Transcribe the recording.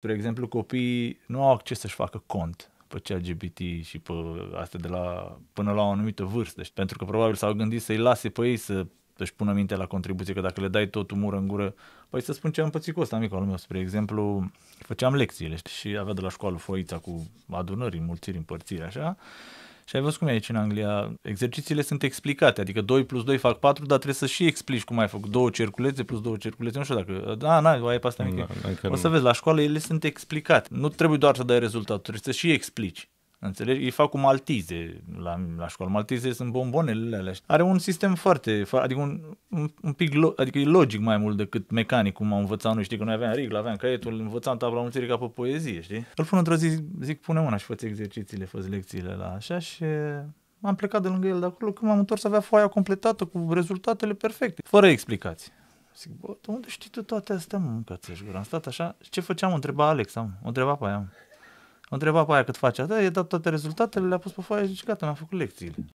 Spre exemplu, copiii nu au acces să-și facă cont pe cea GBT și pe astea de la, până la o anumită vârstă. Pentru că probabil s-au gândit să-i lase pe ei să să pună minte la contribuție, că dacă le dai tot umor în gură, păi să spun ce am pățit cu ăsta mic al meu. Spre exemplu, făceam lecțiile și avea de la școală foița cu adunări, mulțiri, împărțiri, așa. Și ai văzut cum e aici în Anglia, exercițiile sunt explicate, adică 2 plus 2 fac 4, dar trebuie să și explici cum ai făcut două cerculețe plus două cerculețe, nu știu dacă, da, na, o ai pe asta da, mică. Da, o să vezi, la școală ele sunt explicate, nu trebuie doar să dai rezultatul, trebuie să și explici. Înțelegi? Îi fac cu maltize la, la școală. Maltize sunt bombonelele alea. Are un sistem foarte, adică un, un, un pic, lo, adică e logic mai mult decât mecanic, cum am învățat noi, știi, că noi aveam rigla, aveam caietul, învățam tabla mulțirii ca pe poezie, știi? Îl pun într-o zi, zic, pune mâna și fă exercițiile, fă lecțiile la așa și am plecat de lângă el de acolo, când m-am întors avea foaia completată cu rezultatele perfecte, fără explicații. Zic, bă, unde știi tu toate astea, mă, mâncați gura? Am stat așa, ce făceam? Întreba Alex, am, o întreba pe aia, mă. O întreba pe aia cât face. Da, i-a dat toate rezultatele, le-a pus pe foaie și zice, gata, mi-a făcut lecțiile.